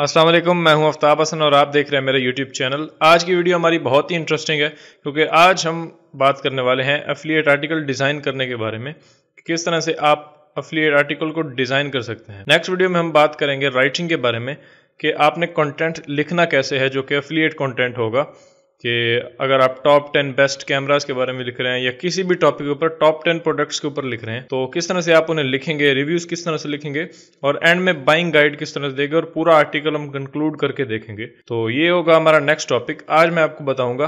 अस्सलाम वालेकुम मैं हूं आफ्ताब हसन और आप देख रहे हैं मेरा यूट्यूब चैनल आज की वीडियो हमारी बहुत ही इंटरेस्टिंग है क्योंकि आज हम बात करने वाले हैं अफिलिएट आर्टिकल डिज़ाइन करने के बारे में कि किस तरह से आप अफिलिएट आर्टिकल को डिज़ाइन कर सकते हैं नेक्स्ट वीडियो में हम बात करेंगे राइटिंग के बारे में कि आपने कॉन्टेंट लिखना कैसे है जो कि अफिलिएट कॉन्टेंट होगा कि अगर आप टॉप टेन बेस्ट कैमराज के बारे में लिख रहे हैं या किसी भी टॉपिक के ऊपर टॉप टेन प्रोडक्ट्स के ऊपर लिख रहे हैं तो किस तरह से आप उन्हें लिखेंगे रिव्यूज किस तरह से लिखेंगे और एंड में बाइंग गाइड किस तरह से देंगे और पूरा आर्टिकल हम कंक्लूड करके देखेंगे तो ये होगा हमारा नेक्स्ट टॉपिक आज मैं आपको बताऊंगा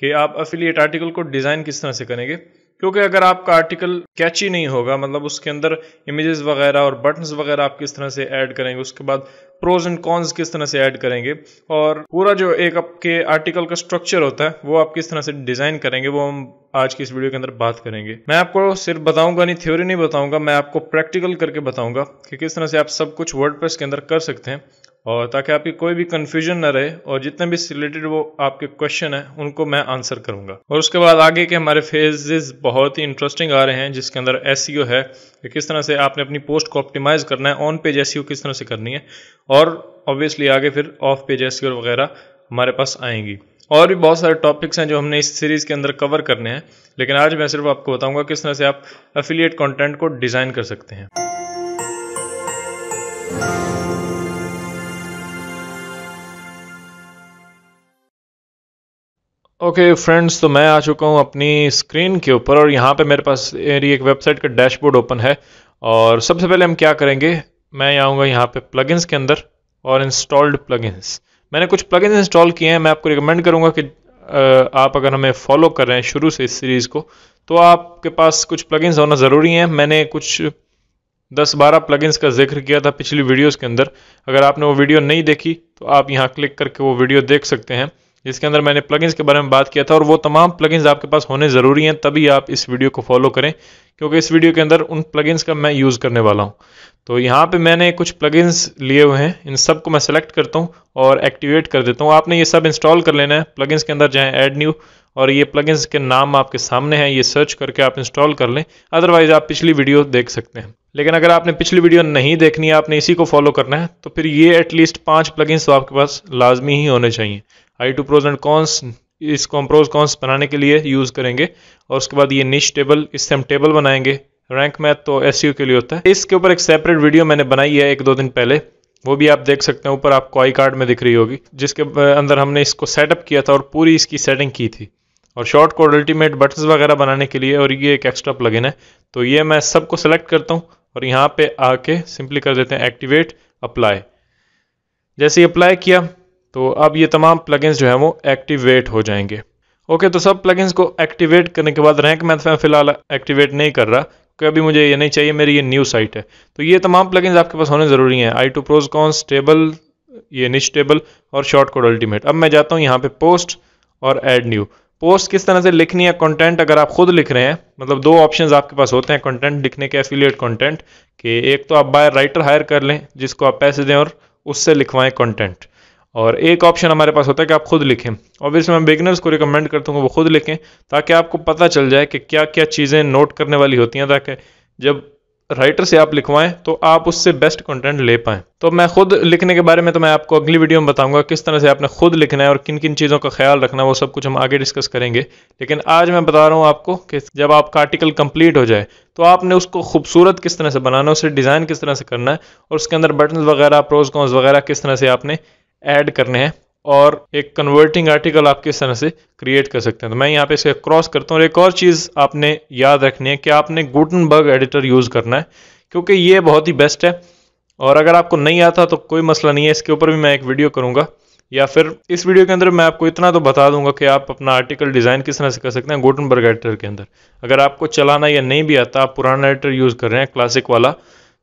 कि आप अफिलियट आर्टिकल को डिज़ाइन किस तरह से करेंगे क्योंकि अगर आपका आर्टिकल कैची नहीं होगा मतलब उसके अंदर इमेजेस वगैरह और बटन्स वगैरह आप किस तरह से ऐड करेंगे उसके बाद प्रोज एंड कॉन्स किस तरह से ऐड करेंगे और पूरा जो एक आपके आर्टिकल का स्ट्रक्चर होता है वो आप किस तरह से डिज़ाइन करेंगे वो हम आज की इस वीडियो के अंदर बात करेंगे मैं आपको सिर्फ बताऊंगा नहीं थ्योरी नहीं बताऊंगा मैं आपको प्रैक्टिकल करके बताऊंगा कि किस तरह से आप सब कुछ वर्ड के अंदर कर सकते हैं और ताकि आपकी कोई भी कन्फ्यूजन ना रहे और जितने भी रिलेटेड वो आपके क्वेश्चन हैं उनको मैं आंसर करूँगा और उसके बाद आगे के हमारे फेजेस बहुत ही इंटरेस्टिंग आ रहे हैं जिसके अंदर एस e है कि किस तरह से आपने अपनी पोस्ट को ऑप्टिमाइज़ करना है ऑन पेज एस किस तरह से करनी है और ऑब्वियसली आगे फिर ऑफ पेज एस वगैरह हमारे पास आएंगी और भी बहुत सारे टॉपिक्स हैं जो हमने इस सीरीज़ के अंदर कवर करने हैं लेकिन आज मैं सिर्फ आपको बताऊंगा किस तरह से आप एफिलिएट कंटेंट को डिज़ाइन कर सकते हैं ओके okay, फ्रेंड्स तो मैं आ चुका हूँ अपनी स्क्रीन के ऊपर और यहाँ पे मेरे पास मेरी एक वेबसाइट का डैशबोर्ड ओपन है और सबसे पहले हम क्या करेंगे मैं आऊँगा यहाँ पे प्लगइन्स के अंदर और इंस्टॉल्ड प्लगइन्स मैंने कुछ प्लगइन्स इंस्टॉल किए हैं मैं आपको रिकमेंड करूँगा कि आप अगर हमें फॉलो कर रहे हैं शुरू से इस सीरीज़ को तो आपके पास कुछ प्लगइन्स होना ज़रूरी हैं मैंने कुछ दस बारह प्लगइन्स का जिक्र किया था पिछली वीडियोस के अंदर अगर आपने वो वीडियो नहीं देखी तो आप यहाँ क्लिक करके वो वीडियो देख सकते हैं जिसके अंदर मैंने प्लगइन्स के बारे में बात किया था और वो तमाम प्लगइन्स आपके पास होने ज़रूरी हैं तभी आप इस वीडियो को फॉलो करें क्योंकि इस वीडियो के अंदर उन प्लगइन्स का मैं यूज़ करने वाला हूँ तो यहाँ पे मैंने कुछ प्लगइन्स लिए हुए हैं इन सब को मैं सेलेक्ट करता हूँ और एक्टिवेट कर देता हूँ आपने ये सब इंस्टॉल कर लेना है प्लगइन्स के अंदर जाएँ ऐड न्यू और ये प्लगइन्स के नाम आपके सामने हैं ये सर्च करके आप इंस्टॉल कर लें अदरवाइज़ आप पिछली वीडियो देख सकते हैं लेकिन अगर आपने पिछली वीडियो नहीं देखनी है आपने इसी को फॉलो करना है तो फिर ये एटलीस्ट पाँच प्लगइन्स तो आपके पास लाजमी ही होने चाहिए I two pros and cons इस कॉम्प्रोज कॉन्स बनाने के लिए यूज़ करेंगे और उसके बाद ये निश टेबल इससे हम टेबल बनाएंगे रैंक मैथ तो एस के लिए होता है इसके ऊपर एक सेपरेट वीडियो मैंने बनाई है एक दो दिन पहले वो भी आप देख सकते हैं ऊपर आपको आई कार्ड में दिख रही होगी जिसके अंदर हमने इसको सेटअप किया था और पूरी इसकी सेटिंग की थी और शॉर्ट कोड अल्टीमेट बटन्स वगैरह बनाने के लिए और ये एक एक्स्ट्रा प्लगइन है तो ये मैं सबको सेलेक्ट करता हूँ और यहाँ पे आके सिंपली कर देते हैं एक्टिवेट अप्लाई जैसे ही अप्लाई किया तो अब ये तमाम प्लगइन्स जो है वो एक्टिवेट हो जाएंगे ओके तो सब प्लगइन्स को एक्टिवेट करने के बाद रैंक मैथ में फ़िलहाल एक्टिवेट नहीं कर रहा क्योंकि अभी मुझे ये नहीं चाहिए मेरी ये न्यू साइट है तो ये तमाम प्लगइन्स आपके पास होने ज़रूरी हैं I two pros cons table ये निश टेबल और शॉर्ट कोड अल्टीमेट अब मैं जाता हूँ यहाँ पे पोस्ट और एड न्यू पोस्ट किस तरह से लिखनी है कंटेंट अगर आप खुद लिख रहे हैं मतलब दो ऑप्शंस आपके पास होते हैं कंटेंट लिखने के एफिलिएट कंटेंट कि एक तो आप बाय राइटर हायर कर लें जिसको आप पैसे दें और उससे लिखवाएं कंटेंट और एक ऑप्शन हमारे पास होता है कि आप खुद लिखें ऑब्वियसली मैं बिगनर्स को रिकमेंड करता हूँ वो खुद लिखें ताकि आपको पता चल जाए कि क्या क्या चीज़ें नोट करने वाली होती हैं ताकि जब राइटर से आप लिखवाएं तो आप उससे बेस्ट कंटेंट ले पाएं तो मैं खुद लिखने के बारे में तो मैं आपको अगली वीडियो में बताऊंगा किस तरह से आपने खुद लिखना है और किन किन चीज़ों का ख्याल रखना है वो सब कुछ हम आगे डिस्कस करेंगे लेकिन आज मैं बता रहा हूँ आपको कि जब आपका आर्टिकल कंप्लीट हो जाए तो आपने उसको खूबसूरत किस तरह से बनाना है उसे डिज़ाइन किस तरह से करना है और उसके अंदर बटन वगैरह प्रोज कॉन्स वगैरह किस तरह से आपने ऐड करने हैं और एक कन्वर्टिंग आर्टिकल आप किस तरह से क्रिएट कर सकते हैं तो मैं यहाँ पे इसे क्रॉस करता हूँ और एक और चीज़ आपने याद रखनी है कि आपने बर्ग एडिटर यूज़ करना है क्योंकि ये बहुत ही बेस्ट है और अगर आपको नहीं आता तो कोई मसला नहीं है इसके ऊपर भी मैं एक वीडियो करूँगा या फिर इस वीडियो के अंदर मैं आपको इतना तो बता दूंगा कि आप अपना आर्टिकल डिज़ाइन किस तरह से कर सकते हैं गोटनबर्ग एडिटर के अंदर अगर आपको चलाना या नहीं भी आता आप पुराना एडिटर यूज़ कर रहे हैं क्लासिक वाला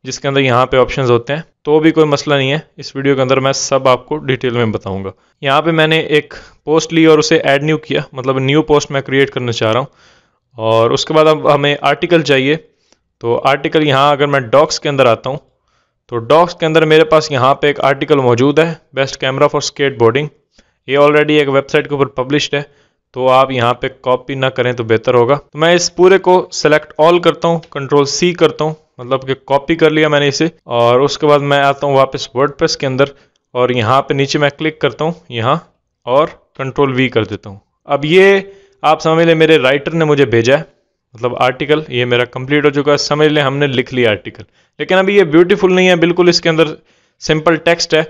जिसके अंदर यहाँ पे ऑप्शंस होते हैं तो भी कोई मसला नहीं है इस वीडियो के अंदर मैं सब आपको डिटेल में बताऊँगा यहाँ पर मैंने एक पोस्ट ली और उसे ऐड न्यू किया मतलब न्यू पोस्ट मैं क्रिएट करना चाह रहा हूँ और उसके बाद अब हमें आर्टिकल चाहिए तो आर्टिकल यहाँ अगर मैं डॉक्स के अंदर आता हूँ तो डॉक्स के अंदर मेरे पास यहाँ पर एक आर्टिकल मौजूद है best camera for skateboarding ये ऑलरेडी एक वेबसाइट के ऊपर पब्लिश्ड है तो आप यहाँ पे कॉपी ना करें तो बेहतर होगा तो मैं इस पूरे को सिलेक्ट ऑल करता हूँ कंट्रोल सी करता हूँ मतलब कि कॉपी कर लिया मैंने इसे और उसके बाद मैं आता हूँ वापस वर्ड के अंदर और यहाँ पे नीचे मैं क्लिक करता हूँ यहाँ और कंट्रोल वी कर देता हूँ अब ये आप समझ लें मेरे राइटर ने मुझे भेजा है मतलब आर्टिकल ये मेरा कंप्लीट हो चुका है समझ लें हमने लिख लिया आर्टिकल लेकिन अभी ये ब्यूटीफुल नहीं है बिल्कुल इसके अंदर सिंपल टेक्स्ट है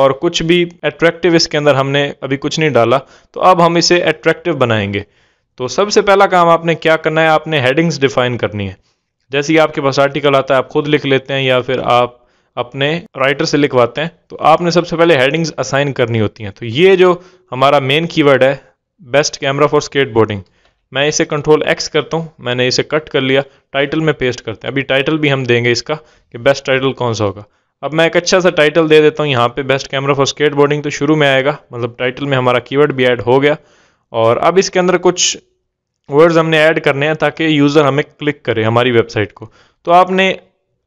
और कुछ भी एट्रैक्टिव इसके अंदर हमने अभी कुछ नहीं डाला तो अब हम इसे अट्रैक्टिव बनाएंगे तो सबसे पहला काम आपने क्या करना है आपने हेडिंग्स डिफाइन करनी है जैसे ही आपके पास आर्टिकल आता है आप खुद लिख लेते हैं या फिर आप अपने राइटर से लिखवाते हैं तो आपने सबसे पहले हेडिंग्स असाइन करनी होती हैं तो ये जो हमारा मेन कीवर्ड है बेस्ट कैमरा फॉर स्केटबोर्डिंग मैं इसे कंट्रोल एक्स करता हूँ मैंने इसे कट कर लिया टाइटल में पेस्ट करते हैं अभी टाइटल भी हम देंगे इसका कि बेस्ट टाइटल कौन सा होगा अब मैं एक अच्छा सा टाइटल दे देता हूँ यहाँ पे बेस्ट कैमरा फॉर स्केटबोर्डिंग तो शुरू में आएगा मतलब टाइटल में हमारा कीवर्ड भी ऐड हो गया और अब इसके अंदर कुछ वर्ड्स हमने ऐड करने हैं ताकि यूज़र हमें क्लिक करे हमारी वेबसाइट को तो आपने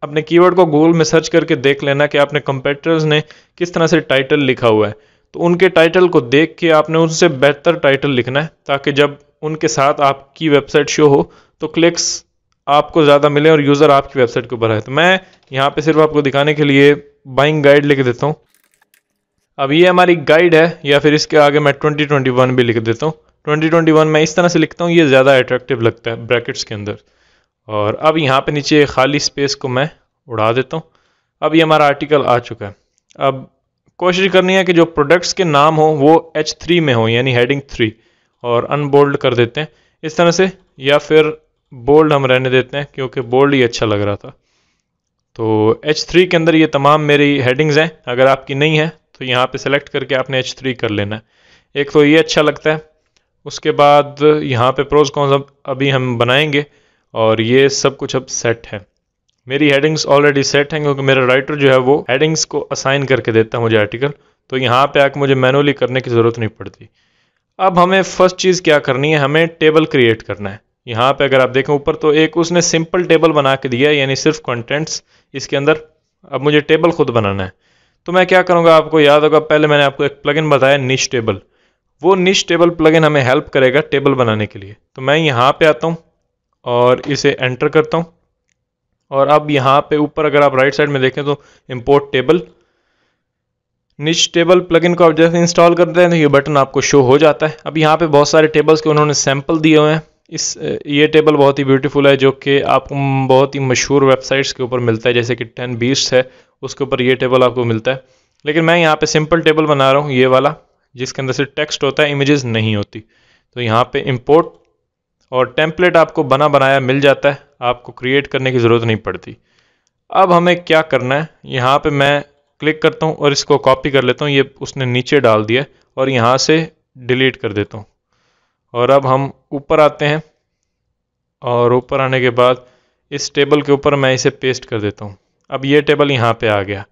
अपने कीवर्ड को गूगल में सर्च करके देख लेना कि आपने कंपेटर्स ने किस तरह से टाइटल लिखा हुआ है तो उनके टाइटल को देख के आपने उनसे बेहतर टाइटल लिखना है ताकि जब उनके साथ आपकी वेबसाइट शो हो तो क्लिक्स आपको ज़्यादा मिले और यूज़र आपकी वेबसाइट के ऊपर आए तो मैं यहाँ पे सिर्फ आपको दिखाने के लिए बाइंग गाइड लिख देता हूँ अब ये हमारी गाइड है या फिर इसके आगे मैं 2021 भी लिख देता हूँ 2021 मैं इस तरह से लिखता हूँ ये ज़्यादा अट्रैक्टिव लगता है ब्रैकेट्स के अंदर और अब यहाँ पे नीचे खाली स्पेस को मैं उड़ा देता हूँ अब ये हमारा आर्टिकल आ चुका है अब कोशिश करनी है कि जो प्रोडक्ट्स के नाम हो वो एच थ्री में हो यानी हेडिंग थ्री और अनबोल्ड कर देते हैं इस तरह से या फिर बोल्ड हम रहने देते हैं क्योंकि बोल्ड ही अच्छा लग रहा था तो H3 के अंदर ये तमाम मेरी हेडिंग्स हैं अगर आपकी नहीं है तो यहाँ पे सेलेक्ट करके आपने H3 कर लेना है एक तो ये अच्छा लगता है उसके बाद यहाँ पे प्रोज कौन सब अभी हम बनाएंगे और ये सब कुछ अब सेट है मेरी हेडिंग्स ऑलरेडी सेट हैं क्योंकि मेरा राइटर जो है वो हेडिंग्स को असाइन करके देता है मुझे आर्टिकल तो यहाँ पे आके मुझे मैनुअली करने की ज़रूरत नहीं पड़ती अब हमें फर्स्ट चीज़ क्या करनी है हमें टेबल क्रिएट करना है यहाँ पे अगर आप देखें ऊपर तो एक उसने सिंपल टेबल बना के दिया है यानी सिर्फ कंटेंट्स इसके अंदर अब मुझे टेबल खुद बनाना है तो मैं क्या करूँगा आपको याद होगा पहले मैंने आपको एक प्लगइन बताया निश टेबल वो निश टेबल प्लगइन हमें हेल्प करेगा टेबल बनाने के लिए तो मैं यहाँ पे आता हूँ और इसे एंटर करता हूँ और अब यहाँ पे ऊपर अगर आप राइट साइड में देखें तो import table niche table plugin को आप जैसे इंस्टॉल करते हैं तो ये बटन आपको शो हो जाता है अब यहाँ पे बहुत सारे टेबल्स के उन्होंने सैंपल दिए हुए हैं इस ये टेबल बहुत ही ब्यूटीफुल है जो कि आपको बहुत ही मशहूर वेबसाइट्स के ऊपर मिलता है जैसे कि टेन बीस है उसके ऊपर ये टेबल आपको मिलता है लेकिन मैं यहाँ पे सिंपल टेबल बना रहा हूँ ये वाला जिसके अंदर से टेक्स्ट होता है इमेजेस नहीं होती तो यहाँ पे इंपोर्ट और टेम्पलेट आपको बना बनाया मिल जाता है आपको क्रिएट करने की ज़रूरत नहीं पड़ती अब हमें क्या करना है यहाँ पे मैं क्लिक करता हूँ और इसको कॉपी कर लेता हूँ ये उसने नीचे डाल दिया और यहाँ से डिलीट कर देता हूँ और अब हम ऊपर आते हैं और ऊपर आने के बाद इस टेबल के ऊपर मैं इसे पेस्ट कर देता हूँ अब ये टेबल यहाँ पे आ गया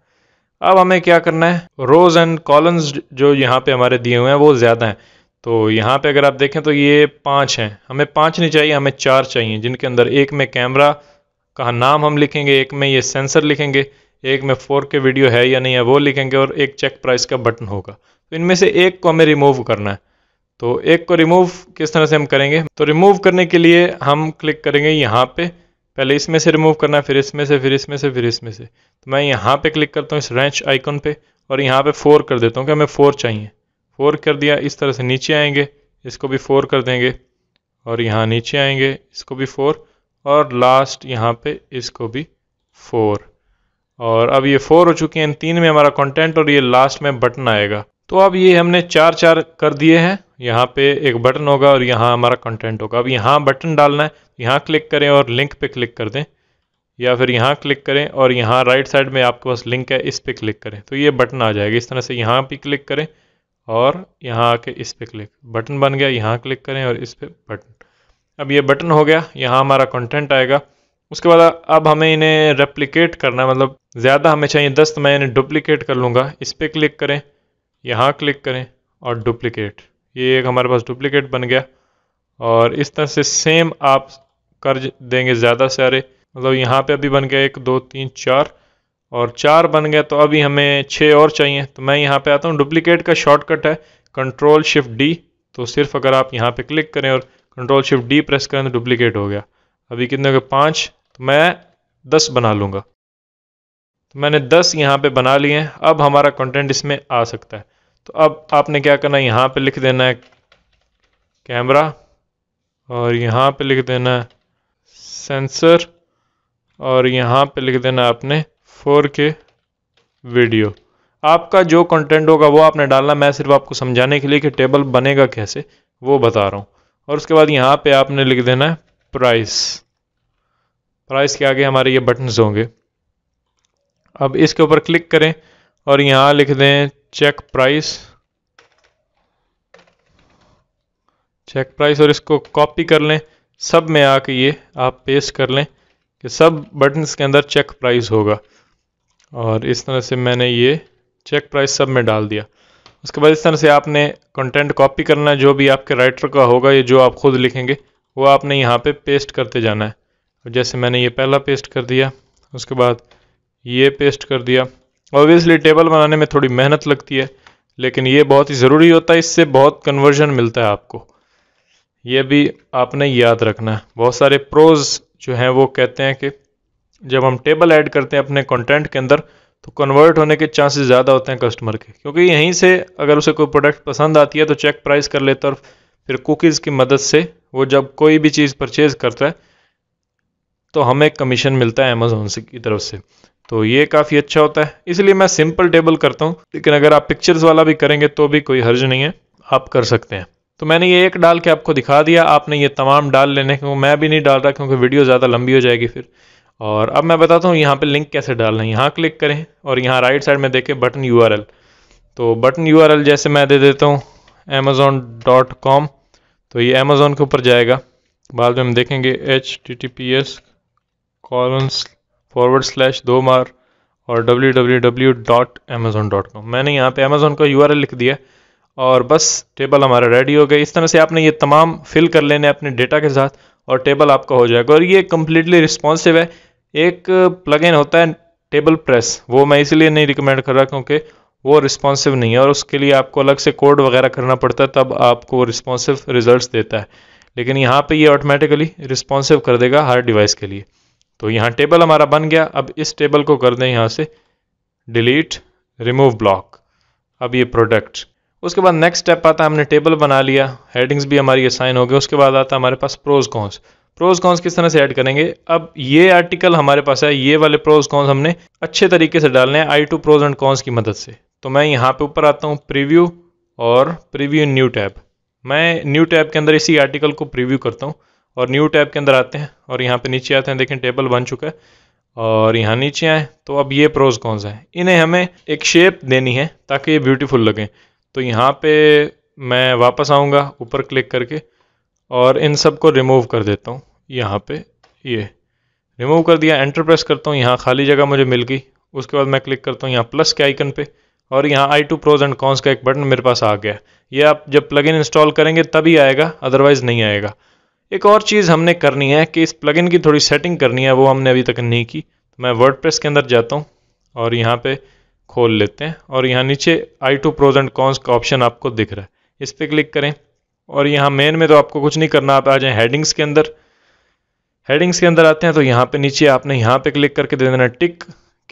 अब हमें क्या करना है रोज़ एंड कॉलम्स जो यहाँ पे हमारे दिए हुए हैं वो ज़्यादा हैं तो यहाँ पे अगर आप देखें तो ये पाँच हैं हमें पाँच नहीं चाहिए हमें चार चाहिए जिनके अंदर एक में कैमरा का नाम हम लिखेंगे एक में ये सेंसर लिखेंगे एक में फोर के वीडियो है या नहीं है वो लिखेंगे और एक चेक प्राइस का बटन होगा तो इनमें से एक को हमें रिमूव करना है तो एक को रिमूव किस तरह से हम करेंगे तो रिमूव करने के लिए हम क्लिक करेंगे यहाँ पे पहले इसमें से रिमूव करना है फिर इसमें से फिर इसमें से फिर इसमें से तो मैं यहाँ पे क्लिक करता हूँ इस रेंच आइकन पे और यहाँ पे फोर कर देता हूँ कि हमें फोर चाहिए फोर कर दिया इस तरह से नीचे आएंगे इसको भी फोर कर देंगे और यहाँ नीचे आएंगे इसको भी फोर और लास्ट यहाँ पे इसको भी फोर और अब ये फोर हो चुके हैं इन तीन में हमारा कॉन्टेंट और ये लास्ट में बटन आएगा तो अब ये हमने चार चार कर दिए हैं यहाँ पे एक बटन होगा और यहाँ हमारा कंटेंट होगा अब यहाँ बटन डालना है तो यहाँ क्लिक करें और लिंक पे क्लिक कर दें या फिर यहाँ क्लिक करें और यहाँ राइट साइड में आपके पास लिंक है इस पर क्लिक करें तो ये बटन आ जाएगा इस तरह से यहाँ पर क्लिक करें और यहाँ आके इस पर क्लिक बटन बन गया यहाँ क्लिक करें और इस पर बटन अब ये बटन हो गया यहाँ हमारा कंटेंट आएगा उसके बाद अब हमें इन्हें रेप्लिकेट करना है मतलब ज़्यादा हमें चाहिए दस्त तो मैं इन्हें डुप्लिकेट कर लूँगा इस पर क्लिक करें यहाँ क्लिक करें और डुप्लिकेट ये एक हमारे पास डुप्लीकेट बन गया और इस तरह से सेम आप कर देंगे ज़्यादा सारे मतलब यहाँ पे अभी बन गया एक दो तीन चार और चार बन गया तो अभी हमें छः और चाहिए तो मैं यहाँ पे आता हूँ डुप्लीकेट का शॉर्टकट है कंट्रोल शिफ्ट डी तो सिर्फ अगर आप यहाँ पे क्लिक करें और कंट्रोल शिफ्ट डी प्रेस करें तो डुप्लीकेट हो गया अभी कितने हो गए पाँच तो मैं दस बना लूँगा तो मैंने दस यहाँ पर बना लिए हैं अब हमारा कंटेंट इसमें आ सकता है तो अब आपने क्या करना है यहाँ पे लिख देना है कैमरा और यहाँ पे लिख देना है सेंसर और यहाँ पे लिख देना आपने 4K वीडियो आपका जो कंटेंट होगा वो आपने डालना मैं सिर्फ आपको समझाने के लिए कि टेबल बनेगा कैसे वो बता रहा हूँ और उसके बाद यहाँ पे आपने लिख देना है प्राइस प्राइस के आगे हमारे ये बटन्स होंगे अब इसके ऊपर क्लिक करें और यहाँ लिख दें चेक प्राइस चेक प्राइस और इसको कॉपी कर लें सब में आके ये आप पेस्ट कर लें कि सब बटन्स के अंदर चेक प्राइस होगा और इस तरह से मैंने ये चेक प्राइस सब में डाल दिया उसके बाद इस तरह से आपने कंटेंट कॉपी करना जो भी आपके राइटर का होगा ये जो आप खुद लिखेंगे वो आपने यहाँ पे पेस्ट करते जाना है जैसे मैंने ये पहला पेस्ट कर दिया उसके बाद ये पेस्ट कर दिया ऑब्वियसली टेबल बनाने में थोड़ी मेहनत लगती है लेकिन ये बहुत ही ज़रूरी होता है इससे बहुत कन्वर्जन मिलता है आपको ये भी आपने याद रखना है बहुत सारे प्रोज जो हैं वो कहते हैं कि जब हम टेबल ऐड करते हैं अपने कंटेंट के अंदर तो कन्वर्ट होने के चांसेस ज़्यादा होते हैं कस्टमर के क्योंकि यहीं से अगर उसे कोई प्रोडक्ट पसंद आती है तो चेक प्राइस कर लेता और फिर कुकीज़ की मदद से वो जब कोई भी चीज़ परचेज़ करता है तो हमें कमीशन मिलता है अमेजोन से की तरफ से तो ये काफ़ी अच्छा होता है इसलिए मैं सिंपल टेबल करता हूँ लेकिन अगर आप पिक्चर्स वाला भी करेंगे तो भी कोई हर्ज नहीं है आप कर सकते हैं तो मैंने ये एक डाल के आपको दिखा दिया आपने ये तमाम डाल लेने को मैं भी नहीं डाल रहा क्योंकि वीडियो ज़्यादा लंबी हो जाएगी फिर और अब मैं बताता हूँ यहाँ पे लिंक कैसे डालना है यहाँ क्लिक करें और यहाँ राइट साइड में देखें बटन यू तो बटन यू जैसे मैं दे देता हूँ अमेज़ोन तो ये अमेज़ोन के ऊपर जाएगा बाद में हम देखेंगे H T T P S colons forward slash दो मार और W W W dot Amazon dot com मैंने यहाँ पे अमेज़ोन का यू लिख दिया और बस टेबल हमारा रेडी हो गया इस तरह से आपने ये तमाम फिल कर लेने अपने डेटा के साथ और टेबल आपका हो जाएगा और ये कम्प्लीटली रिस्पॉन्सिव है एक प्लगइन होता है टेबल प्रेस वो मैं इसलिए नहीं रिकमेंड कर रहा क्योंकि वो रिस्पॉन्सिव नहीं है और उसके लिए आपको अलग से कोड वगैरह करना पड़ता है तब आपको वो रिस्पॉन्सिव रिजल्ट देता है लेकिन यहाँ पर ये ऑटोमेटिकली रिस्पॉन्सिव कर देगा हर डिवाइस के लिए तो यहाँ टेबल हमारा बन गया अब इस टेबल को कर दें यहाँ से डिलीट रिमूव ब्लॉक अब ये प्रोडक्ट उसके बाद नेक्स्ट स्टेप आता है हमने टेबल बना लिया हेडिंग्स भी हमारी असाइन हो गए उसके बाद आता है हमारे पास प्रोज कॉन्स प्रोज कॉन्स किस तरह से ऐड करेंगे अब ये आर्टिकल हमारे पास है ये वाले प्रोज कॉन्स हमने अच्छे तरीके से डालने हैं I two pros and cons की मदद से तो मैं यहाँ पे ऊपर आता हूँ प्रीव्यू और प्रीव्यू न्यू टैब मैं न्यू टैब के अंदर इसी आर्टिकल को प्रीव्यू करता हूँ और न्यू टैब के अंदर आते हैं और यहाँ पे नीचे आते हैं देखें टेबल बन चुका है और यहाँ नीचे आए तो अब ये प्रोज कौन सा है इन्हें हमें एक शेप देनी है ताकि ये ब्यूटीफुल लगें तो यहाँ पे मैं वापस आऊँगा ऊपर क्लिक करके और इन सब को रिमूव कर देता हूँ यहाँ पे ये रिमूव कर दिया एंटर प्रेस करता हूँ यहाँ खाली जगह मुझे मिल गई उसके बाद मैं क्लिक करता हूँ यहाँ प्लस के आइकन पर और यहाँ I two pros and cons का एक बटन मेरे पास आ गया ये आप जब प्लगइन इंस्टॉल करेंगे तभी आएगा अदरवाइज़ नहीं आएगा एक और चीज़ हमने करनी है कि इस प्लगइन की थोड़ी सेटिंग करनी है वो हमने अभी तक नहीं की तो मैं वर्डप्रेस के अंदर जाता हूँ और यहाँ पे खोल लेते हैं और यहाँ नीचे I two pros and cons का ऑप्शन आपको दिख रहा है इस पर क्लिक करें और यहाँ मेन में तो आपको कुछ नहीं करना आप आ जाएँ हेडिंग्स के अंदर हेडिंग्स के अंदर आते हैं तो यहाँ पे नीचे आपने यहाँ पे क्लिक करके दे देना टिक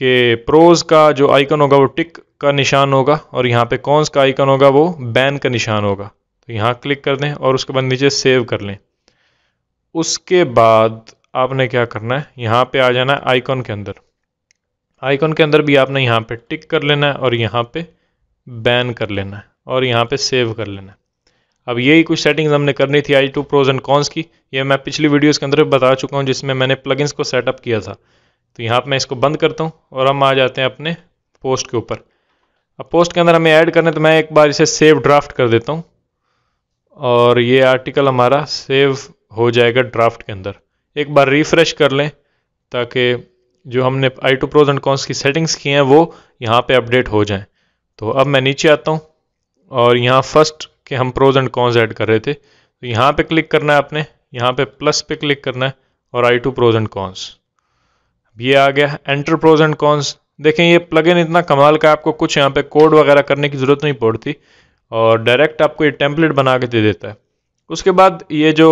के प्रोज का जो आइकन होगा वो टिक का निशान होगा और यहाँ पे कॉन्स का आइकन होगा वो बैन का निशान होगा तो यहाँ क्लिक कर दें और उसके बाद नीचे सेव कर लें उसके बाद आपने क्या करना है यहाँ पे आ जाना है आइकॉन के अंदर आइकॉन के अंदर भी आपने यहाँ पे टिक कर लेना है और यहाँ पे बैन कर लेना है और यहाँ पे सेव कर लेना है अब यही कुछ सेटिंग्स हमने करनी थी I two pros and cons की ये मैं पिछली वीडियोस के अंदर बता चुका हूँ जिसमें मैंने प्लगइन्स को सेटअप किया था तो यहाँ पर मैं इसको बंद करता हूँ और हम आ जाते हैं अपने पोस्ट के ऊपर अब पोस्ट के अंदर हमें ऐड करना है तो मैं एक बार इसे सेव ड्राफ्ट कर देता हूँ और ये आर्टिकल हमारा सेव हो जाएगा ड्राफ्ट के अंदर एक बार रिफ्रेश कर लें ताकि जो हमने I two pros and cons की सेटिंग्स की हैं वो यहाँ पे अपडेट हो जाएं तो अब मैं नीचे आता हूँ और यहाँ फर्स्ट के हम प्रोज एंड कॉन्स ऐड कर रहे थे तो यहाँ पे क्लिक करना है आपने यहाँ पे प्लस पे क्लिक करना है और I two pros and cons ये आ गया एंटर प्रोज एंड कॉन्स देखें ये प्लगइन इतना कमाल का आपको कुछ यहाँ पे कोड वगैरह करने की ज़रूरत नहीं पड़ती और डायरेक्ट आपको ये टेम्पलेट बना के दे देता है उसके बाद ये जो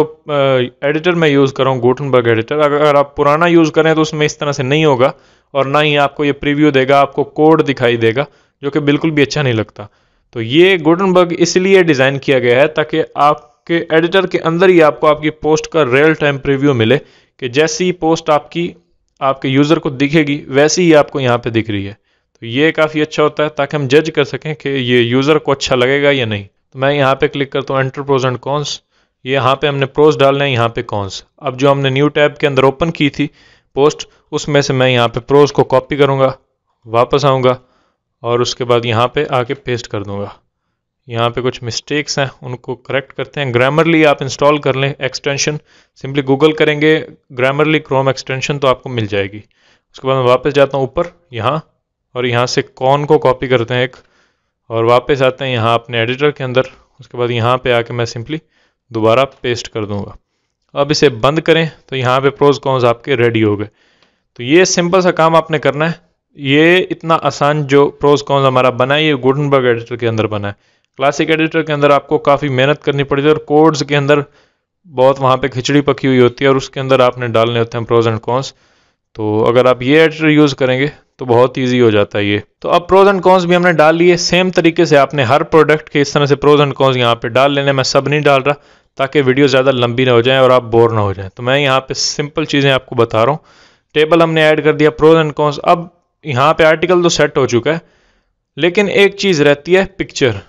एडिटर मैं यूज़ कर रहा हूँ गोटनबर्ग एडिटर अगर आप पुराना यूज़ करें तो उसमें इस तरह से नहीं होगा और ना ही आपको ये प्रीव्यू देगा आपको कोड दिखाई देगा जो कि बिल्कुल भी अच्छा नहीं लगता तो ये गोटनबर्ग इसलिए डिज़ाइन किया गया है ताकि आपके एडिटर के अंदर ही आपको आपकी पोस्ट का रियल टाइम प्रिव्यू मिले कि जैसी पोस्ट आपकी आपके यूज़र को दिखेगी वैसी ही आपको यहाँ पर दिख रही है तो ये काफ़ी अच्छा होता है ताकि हम जज कर सकें कि ये यूज़र को अच्छा लगेगा या नहीं तो मैं यहाँ पे क्लिक करता हूँ एंटरप्रोज एंड कॉन्स ये यहाँ पे हमने प्रोज डालना है यहाँ पे कॉन्स अब जो हमने न्यू टैब के अंदर ओपन की थी पोस्ट उसमें से मैं यहाँ पे प्रोज को कॉपी करूँगा वापस आऊँगा और उसके बाद यहाँ पे आके पेस्ट कर दूँगा यहाँ पे कुछ मिस्टेक्स हैं उनको करेक्ट करते हैं ग्रामरली आप इंस्टॉल कर लें एक्सटेंशन सिंपली गूगल करेंगे ग्रामरली क्रोम एक्सटेंशन तो आपको मिल जाएगी उसके बाद मैं वापस जाता हूँ ऊपर यहाँ और यहाँ से कॉन को कॉपी करते हैं एक और वापस आते हैं यहाँ अपने एडिटर के अंदर उसके बाद यहाँ पे आके मैं सिंपली दोबारा पेस्ट कर दूंगा अब इसे बंद करें तो यहाँ पे प्रोज कॉन्स आपके रेडी हो गए तो ये सिंपल सा काम आपने करना है ये इतना आसान जो प्रोज कॉन्स हमारा बना है ये गुडनबर्ग एडिटर के अंदर बना है क्लासिक एडिटर के अंदर आपको काफ़ी मेहनत करनी पड़ती है और कोड्स के अंदर बहुत वहाँ पे खिचड़ी पकी हुई होती है और उसके अंदर आपने डालने होते हैं प्रोज एंड कॉन्स तो अगर आप ये एडिटर यूज़ करेंगे तो बहुत ईजी हो जाता है ये तो अब प्रोज एंड कॉन्स भी हमने डाल लिए सेम तरीके से आपने हर प्रोडक्ट के इस तरह से प्रोज एंड कॉन्स यहाँ पर डाल लेने मैं सब नहीं डाल रहा ताकि वीडियो ज़्यादा लंबी ना हो जाए और आप बोर ना हो जाए तो मैं यहाँ पे सिंपल चीज़ें आपको बता रहा हूँ टेबल हमने ऐड कर दिया प्रोज एंड कॉन्स अब यहाँ पे आर्टिकल तो सेट हो चुका है लेकिन एक चीज़ रहती है पिक्चर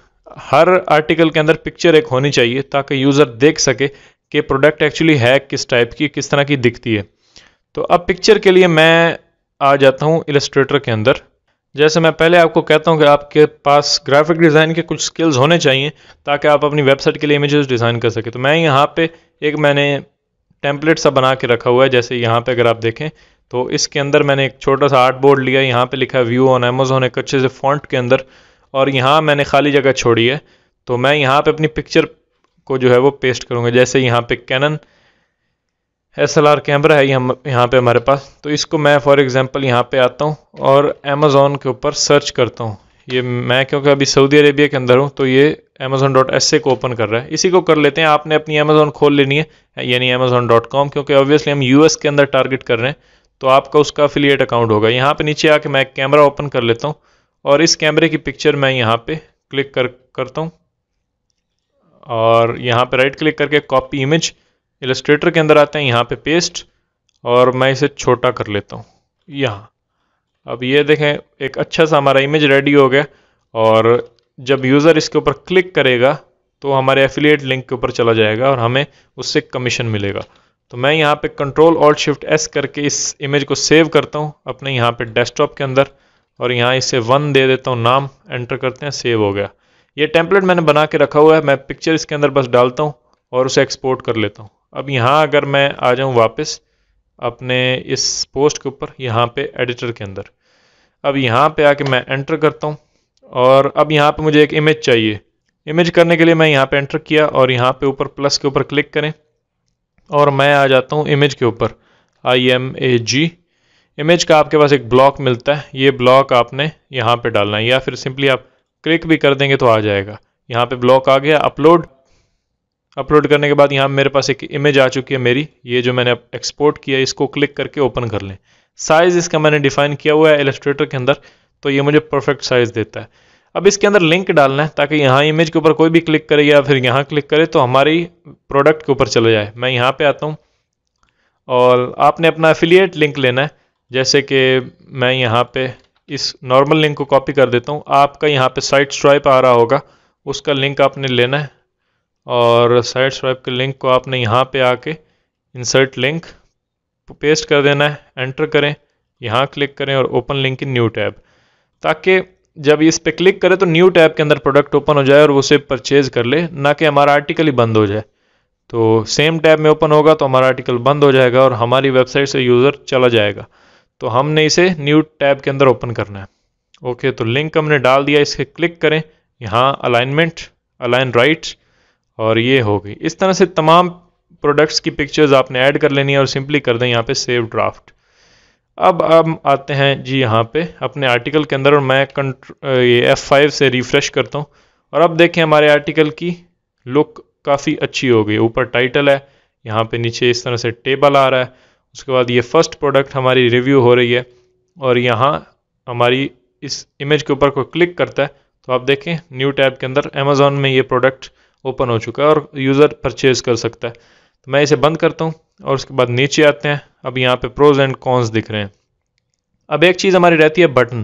हर आर्टिकल के अंदर पिक्चर एक होनी चाहिए ताकि यूज़र देख सके कि प्रोडक्ट एक्चुअली है किस टाइप की किस तरह की दिखती है तो अब पिक्चर के लिए मैं आ जाता हूँ इलस्ट्रेटर के अंदर जैसे मैं पहले आपको कहता हूँ कि आपके पास ग्राफिक डिज़ाइन के कुछ स्किल्स होने चाहिए ताकि आप अपनी वेबसाइट के लिए इमेजेस डिज़ाइन कर सकें तो मैं यहाँ पे एक मैंने टेम्पलेट सा बना के रखा हुआ है जैसे यहाँ पे अगर आप देखें तो इसके अंदर मैंने एक छोटा सा आर्ट बोर्ड लिया यहाँ पर लिखा है व्यू ऑन अमेजोन एक अच्छे से फॉन्ट के अंदर और यहाँ मैंने खाली जगह छोड़ी है तो मैं यहाँ पर अपनी पिक्चर को जो है वो पेस्ट करूँगा जैसे यहाँ पर Canon S L R camera है हम यहाँ पे हमारे पास तो इसको मैं फॉर एग्ज़ाम्पल यहाँ पे आता हूँ और अमेज़ोन के ऊपर सर्च करता हूँ ये मैं क्योंकि अभी सऊदी अरेबिया के अंदर हूँ तो ये अमेज़ोन डॉट एस को ओपन कर रहा है इसी को कर लेते हैं आपने अपनी अमेज़ोन खोल लेनी है यानी अमेज़ोन डॉट कॉम क्योंकि ऑब्वियसली हम यू एस के अंदर टारगेट कर रहे हैं तो आपका उसका अफिलियट अकाउंट होगा यहाँ पर नीचे आके मैं कैमरा ओपन कर लेता हूँ और इस कैमरे की पिक्चर मैं यहाँ पर क्लिक कर करता हूँ और यहाँ पर राइट क्लिक करके कॉपी इमेज इलस्ट्रेटर के अंदर आते हैं यहाँ पे पेस्ट और मैं इसे छोटा कर लेता हूँ यहाँ अब ये देखें एक अच्छा सा हमारा इमेज रेडी हो गया और जब यूज़र इसके ऊपर क्लिक करेगा तो हमारे एफिलिएट लिंक के ऊपर चला जाएगा और हमें उससे कमीशन मिलेगा तो मैं यहाँ पे कंट्रोल और शिफ्ट एस करके इस इमेज को सेव करता हूँ अपने यहाँ पे डेस्कटॉप के अंदर और यहाँ इसे वन दे देता हूँ नाम एंटर करते हैं सेव हो गया ये टेम्पलेट मैंने बना के रखा हुआ है मैं पिक्चर इसके अंदर बस डालता हूँ और उसे एक्सपोर्ट कर लेता हूँ अब यहाँ अगर मैं आ जाऊँ वापस अपने इस पोस्ट के ऊपर यहाँ पे एडिटर के अंदर अब यहाँ पे आके मैं एंटर करता हूँ और अब यहाँ पे मुझे एक इमेज चाहिए इमेज करने के लिए मैं यहाँ पे एंटर किया और यहाँ पे ऊपर प्लस के ऊपर क्लिक करें और मैं आ जाता हूँ इमेज के ऊपर I M A ji image का आपके पास एक ब्लॉक मिलता है ये ब्लॉक आपने यहाँ पर डालना है या फिर सिंपली आप क्लिक भी कर देंगे तो आ जाएगा यहाँ पर ब्लॉक आ गया अपलोड अपलोड करने के बाद यहाँ मेरे पास एक इमेज आ चुकी है मेरी ये जो मैंने एक्सपोर्ट किया इसको क्लिक करके ओपन कर लें साइज़ इसका मैंने डिफाइन किया हुआ है एलस्ट्रेटर के अंदर तो ये मुझे परफेक्ट साइज़ देता है अब इसके अंदर लिंक डालना है ताकि यहाँ इमेज के ऊपर कोई भी क्लिक करे या फिर यहाँ क्लिक करे तो हमारी प्रोडक्ट के ऊपर चले जाए मैं यहाँ पे आता हूँ और आपने अपना एफिलिएट लिंक लेना है जैसे कि मैं यहाँ पे इस नॉर्मल लिंक को कॉपी कर देता हूँ आपका यहाँ पे साइट स्ट्राइप आ रहा होगा उसका लिंक आपने लेना है और साइड स्वाइप के लिंक को आपने यहाँ पे आके इंसर्ट लिंक पेस्ट कर देना है एंटर करें यहाँ क्लिक करें और open link in new tab ताकि जब इस पर क्लिक करें तो न्यू टैब के अंदर प्रोडक्ट ओपन हो जाए और वो उसे परचेज़ कर ले ना कि हमारा आर्टिकल ही बंद हो जाए तो सेम टैब में ओपन होगा तो हमारा आर्टिकल बंद हो जाएगा और हमारी वेबसाइट से यूज़र चला जाएगा तो हमने इसे न्यू टैब के अंदर ओपन करना है ओके तो लिंक हमने डाल दिया इसे क्लिक करें यहाँ अलाइनमेंट अलाइन राइट और ये हो गई इस तरह से तमाम प्रोडक्ट्स की पिक्चर्स आपने ऐड कर लेनी है और सिंपली कर दें यहाँ पे सेव ड्राफ्ट अब हम आते हैं जी यहाँ पे अपने आर्टिकल के अंदर और मैं ये एफ फाइव से रिफ़्रेश करता हूँ और अब देखें हमारे आर्टिकल की लुक काफ़ी अच्छी हो गई ऊपर टाइटल है यहाँ पे नीचे इस तरह से टेबल आ रहा है उसके बाद ये फर्स्ट प्रोडक्ट हमारी रिव्यू हो रही है और यहाँ हमारी इस इमेज के ऊपर कोई क्लिक करता है तो आप देखें न्यू टैब के अंदर अमेज़ोन में ये प्रोडक्ट ओपन हो चुका है और यूज़र परचेज़ कर सकता है तो मैं इसे बंद करता हूँ और उसके बाद नीचे आते हैं अब यहाँ पे प्रोज एंड कॉन्स दिख रहे हैं अब एक चीज़ हमारी रहती है बटन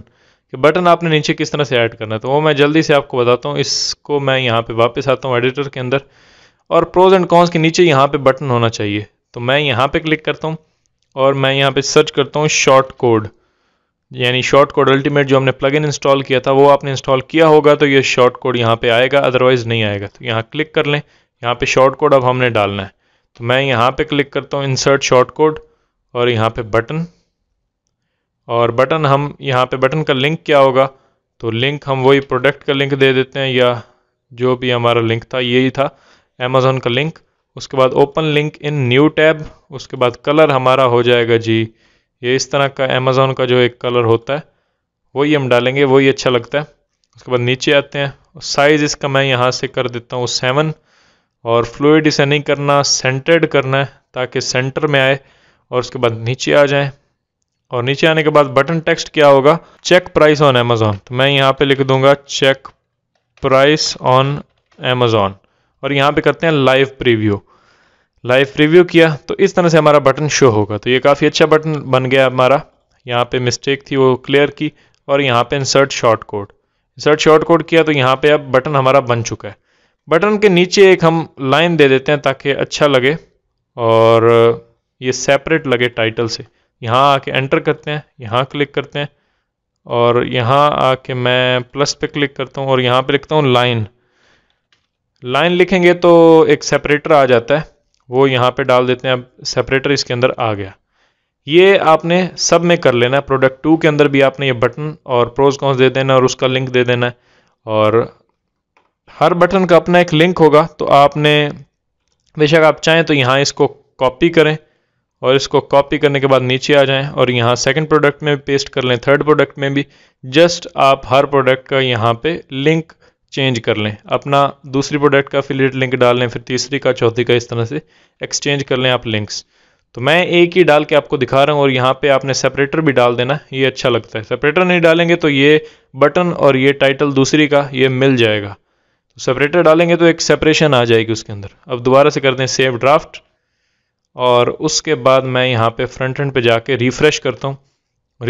कि बटन आपने नीचे किस तरह से ऐड करना है तो वो मैं जल्दी से आपको बताता हूँ इसको मैं यहाँ पे वापस आता हूँ एडिटर के अंदर और प्रोज एंड कॉन्स के नीचे यहाँ पे बटन होना चाहिए तो मैं यहाँ पे क्लिक करता हूँ और मैं यहाँ पे सर्च करता हूँ शॉर्ट कोड यानी शॉर्ट कोड अल्टीमेट जो हमने प्लग इन इंस्टॉल किया था वो आपने इंस्टॉल किया होगा तो ये शॉर्ट कोड यहाँ पे आएगा अदरवाइज़ नहीं आएगा तो यहाँ क्लिक कर लें यहाँ पे शॉर्ट कोड अब हमने डालना है तो मैं यहाँ पे क्लिक करता हूँ इंसर्ट शॉर्ट कोड और यहाँ पे बटन और बटन हम यहाँ पे बटन का लिंक क्या होगा तो लिंक हम वही प्रोडक्ट का लिंक दे देते हैं या जो भी हमारा लिंक था यही था अमेज़ोन का लिंक उसके बाद open link in new tab उसके बाद कलर हमारा हो जाएगा जी ये इस तरह का अमेज़ोन का जो एक कलर होता है वही हम डालेंगे वही अच्छा लगता है उसके बाद नीचे आते हैं साइज़ इसका मैं यहाँ से कर देता हूँ सेवन और फ्लूड इसे नहीं करना सेंटर्ड करना है ताकि सेंटर में आए और उसके बाद नीचे आ जाएं और नीचे आने के बाद बटन टेक्स्ट क्या होगा चेक प्राइस ऑन अमेज़ोन तो मैं यहाँ पे लिख दूंगा चेक प्राइस ऑन अमेज़ोन और यहाँ पे करते हैं लाइव प्रीव्यू लाइव प्रीव्यू किया तो इस तरह से हमारा बटन शो होगा तो ये काफ़ी अच्छा बटन बन गया हमारा यहाँ पे मिस्टेक थी वो क्लियर की और यहाँ पे insert short code insert short code किया तो यहाँ पे अब बटन हमारा बन चुका है बटन के नीचे एक हम लाइन दे देते हैं ताकि अच्छा लगे और ये सेपरेट लगे टाइटल से यहाँ आके एंटर करते हैं यहाँ क्लिक करते हैं और यहाँ आके मैं प्लस पे क्लिक करता हूँ और यहाँ पे लिखता हूँ लाइन लाइन लिखेंगे तो एक सेपरेटर आ जाता है वो यहाँ पे डाल देते हैं अब सेपरेटर इसके अंदर आ गया ये आपने सब में कर लेना है प्रोडक्ट टू के अंदर भी आपने ये बटन और प्रोज कॉन्स दे देना और उसका लिंक दे देना है और हर बटन का अपना एक लिंक होगा तो आपने बेशक आप चाहें तो यहाँ इसको कॉपी करें और इसको कॉपी करने के बाद नीचे आ जाएं और यहाँ सेकंड प्रोडक्ट में पेस्ट कर लें थर्ड प्रोडक्ट में भी जस्ट आप हर प्रोडक्ट का यहाँ पे लिंक चेंज कर लें अपना दूसरी प्रोडक्ट का फिलेट लिंक डाल लें फिर तीसरी का चौथी का इस तरह से एक्सचेंज कर लें आप लिंक्स तो मैं एक ही डाल के आपको दिखा रहा हूँ और यहाँ पे आपने सेपरेटर भी डाल देना ये अच्छा लगता है सेपरेटर नहीं डालेंगे तो ये बटन और ये टाइटल दूसरी का ये मिल जाएगा तो सेपरेटर डालेंगे तो एक सेपरेशन आ जाएगी उसके अंदर अब दोबारा से करते हैं सेव ड्राफ्ट और उसके बाद मैं यहाँ पे फ्रंट एंड पे जाके रिफ़्रेश करता हूँ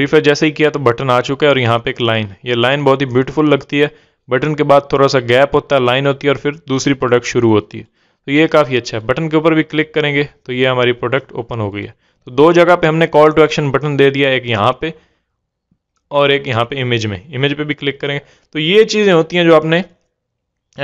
रिफ़्रेश जैसे ही किया तो बटन आ चुका है और यहाँ पे एक लाइन ये लाइन बहुत ही ब्यूटीफुल लगती है बटन के बाद थोड़ा सा गैप होता है लाइन होती है और फिर दूसरी प्रोडक्ट शुरू होती है तो ये काफ़ी अच्छा है बटन के ऊपर भी क्लिक करेंगे तो ये हमारी प्रोडक्ट ओपन हो गई है तो दो जगह पे हमने कॉल टू एक्शन बटन दे दिया एक यहाँ पे और एक यहाँ पे इमेज में इमेज पे भी क्लिक करेंगे तो ये चीज़ें होती हैं जो आपने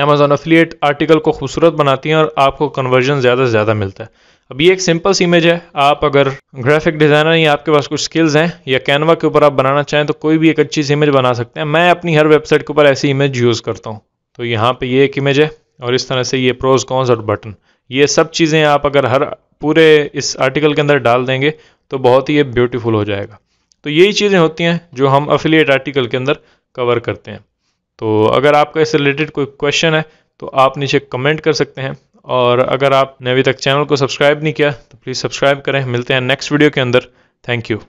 अमेजोन अफिलियट आर्टिकल को खूबसूरत बनाती हैं और आपको कन्वर्जन ज़्यादा से ज़्यादा मिलता है अब ये एक सिंपल सी इमेज है आप अगर ग्राफिक डिज़ाइनर या आपके पास कुछ स्किल्स हैं या कैनवा के ऊपर आप बनाना चाहें तो कोई भी एक अच्छी सी इमेज बना सकते हैं मैं अपनी हर वेबसाइट के ऊपर ऐसी इमेज यूज़ करता हूँ तो यहाँ पे ये एक इमेज है और इस तरह से ये प्रोज कॉन्स और बटन ये सब चीज़ें आप अगर हर पूरे इस आर्टिकल के अंदर डाल देंगे तो बहुत ही ये ब्यूटीफुल हो जाएगा तो यही चीज़ें होती हैं जो हम अफिलियट आर्टिकल के अंदर कवर करते हैं तो अगर आपका इससे रिलेटेड कोई क्वेश्चन है तो आप नीचे कमेंट कर सकते हैं और अगर आपने अभी तक चैनल को सब्सक्राइब नहीं किया तो प्लीज़ सब्सक्राइब करें मिलते हैं नेक्स्ट वीडियो के अंदर थैंक यू